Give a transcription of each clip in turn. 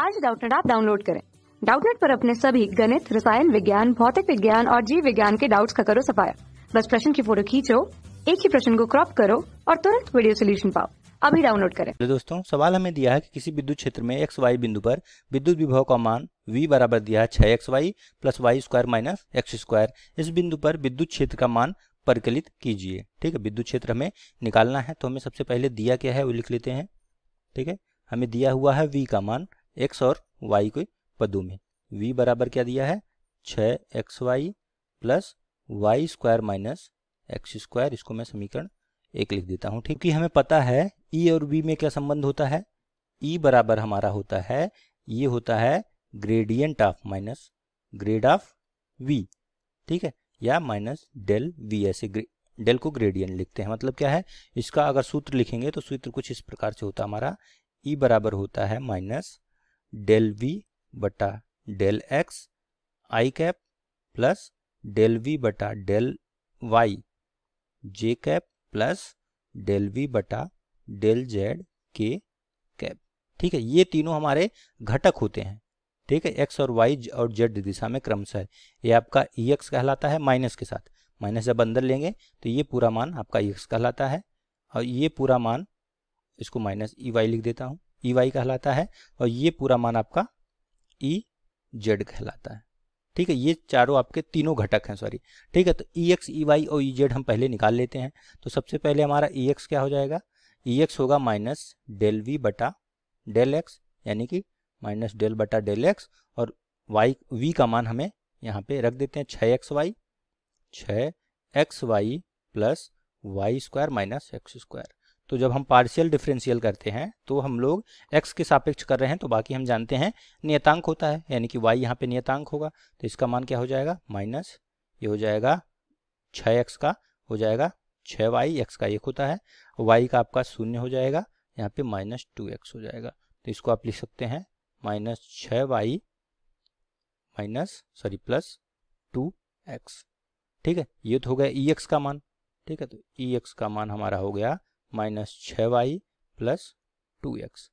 आज डाउटनेट आप डाउनलोड करें डाउटनेट पर अपने सभी गणित रसायन विज्ञान भौतिक विज्ञान और जीव विज्ञान के डाउट्स का करो सफाया बस प्रश्न की फोटो खींचो एक ही प्रश्न को क्रॉप करो और तुरंत वीडियो सोल्यूशन पाओ अभी डाउनलोड करें दोस्तों सवाल हमें दिया है कि किसी विद्युत क्षेत्र में एक्स वाई बिंदु पर विद्युत विभव का मान v बराबर दिया है छह x y plus y square minus x square इस बिंदु पर विद्युत क्षेत्र का मान परिकलित कीजिए ठीक है विद्युत क्षेत्र हमें निकालना है तो हमें सबसे पहले दिया क्या है वो लिख लेते हैं ठीक है हमें दिया हुआ है वी का मान एक्स और वाई के पदों में v बराबर क्या दिया है छ x y plus y square minus x square इसको मैं समीकरण एक लिख देता हूँ ठीक हमें पता है ई e और वी में क्या संबंध होता है ई e बराबर हमारा होता है ये होता है gradient of minus grad of V ठीक है या माइनस डेल वी ऐसे डेल को ग्रेडियंट लिखते हैं मतलब क्या है इसका अगर सूत्र लिखेंगे तो सूत्र कुछ इस प्रकार से होता है हमारा ई e बराबर होता है माइनस डेल वी बटा del x i cap plus del V बटा del y j cap plus del V बटा डेल जेड के कैप ठीक है ये तीनों हमारे घटक होते हैं ठीक है एक्स और वाई और जेड दिशा में क्रमशः ये आपका ई एक्स कहलाता है माइनस के साथ माइनस जब अंदर लेंगे तो ये पूरा मान आपका ई एक्स कहलाता है और ये पूरा मान इसको माइनस ई वाई लिख देता हूँ ई e वाई कहलाता है और ये पूरा मान आपका ई e जेड कहलाता है ठीक है ये चारों आपके तीनों घटक हैं सॉरी ठीक है तो ई एक्स ई वाई और ई e जेड हम पहले निकाल लेते हैं तो सबसे पहले हमारा ई एक्स क्या हो जाएगा ई एक्स होगा माइनस डेल वी बटा डेल एक्स यानी कि माइनस डेल बटा डेल एक्स और वाई वी का मान हमें यहाँ पे रख देते हैं छ एक्स वाई छ x y plus y square minus x square तो जब हम पार्शियल डिफरेंशियल करते हैं तो हम लोग x के सापेक्ष कर रहे हैं तो बाकी हम जानते हैं नियतांक होता है यानी कि y यहाँ पे नियतांक होगा तो इसका मान क्या हो जाएगा माइनस ये हो जाएगा छ एक्स का हो जाएगा छः वाई एक्स का एक होता है वाई का आपका शून्य हो जाएगा यहाँ पे माइनस टू एक्स हो जाएगा तो इसको आप लिख सकते हैं माइनस छ y minus sorry plus two x ठीक है ये तो हो गया ई e एक्स का मान ठीक है तो ई e एक्स का मान हमारा हो गया माइनस छ वाई प्लस टू एक्स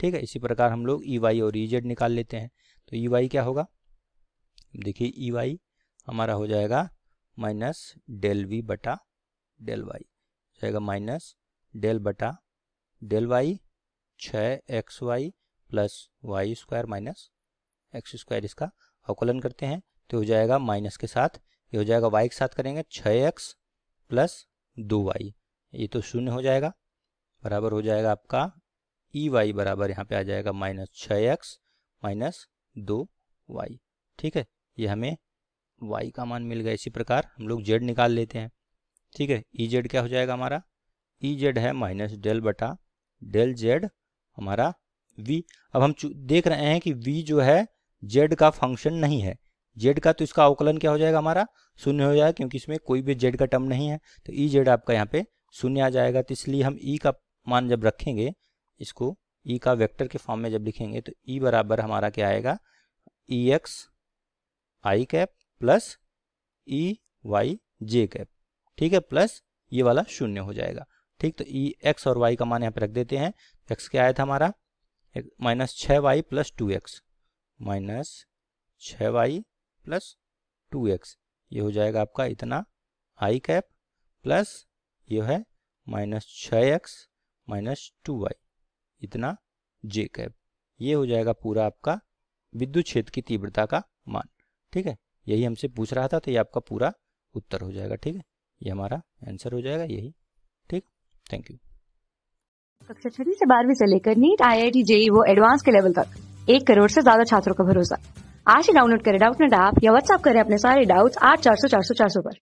ठीक है इसी प्रकार हम लोग ई वाई और ई जेड निकाल लेते हैं तो ई वाई क्या होगा देखिए ई वाई हमारा हो जाएगा माइनस डेल वी बटा डेल वाई जाएगा माइनस डेल बटा डेल वाई छ x y plus y square minus x square इसका अवकलन करते हैं तो हो जाएगा माइनस के साथ ये हो जाएगा वाई के साथ करेंगे छ एक्स प्लस दो वाई ये तो शून्य हो जाएगा बराबर हो जाएगा आपका ई e वाई बराबर यहाँ पे आ जाएगा माइनस छ एक्स माइनस दो वाई ठीक है ये हमें वाई का मान मिल गया इसी प्रकार हम लोग जेड निकाल लेते हैं ठीक है ई e जेड क्या हो जाएगा हमारा ई e जेड है माइनस डेल बटा डेल जेड हमारा वी अब हम देख रहे हैं कि वी जो है जेड का फंक्शन नहीं है जेड का तो इसका अवकलन क्या हो जाएगा हमारा शून्य हो जाएगा क्योंकि इसमें कोई भी जेड का टर्म नहीं है तो ई जेड आपका यहाँ पे शून्य आ जाएगा तो इसलिए हम ई e का मान जब रखेंगे इसको ई e का वेक्टर के फॉर्म में जब लिखेंगे तो ई e बराबर हमारा क्या आएगा E x i cap plus E y j cap ठीक है प्लस ये वाला शून्य हो जाएगा ठीक तो ई एक्स और वाई का मान यहाँ पे रख देते हैं एक्स क्या आया था हमारा माइनस छः y plus two x minus छ वाई प्लस टू एक्स ये हो जाएगा आपका इतना आई कैप प्लस ये है माइनस छ एक्स माइनस टू वाई इतना जे कैब ये हो जाएगा पूरा आपका विद्युत क्षेत्र की तीव्रता का मान ठीक है यही हमसे पूछ रहा था तो ये आपका पूरा उत्तर हो जाएगा ठीक है ये हमारा आंसर हो जाएगा यही ठीक थैंक यू कक्षा छठी से बारहवीं से लेकर NEET I I T JEE वो एडवांस के लेवल तक एक करोड़ से ज्यादा छात्रों का भरोसा आज ही डाउनलोड करें डाउट नेट ऐप या व्हाट्सअप करें अपने सारे डाउट्स आठ चार सौ चार सौ चार सौ पर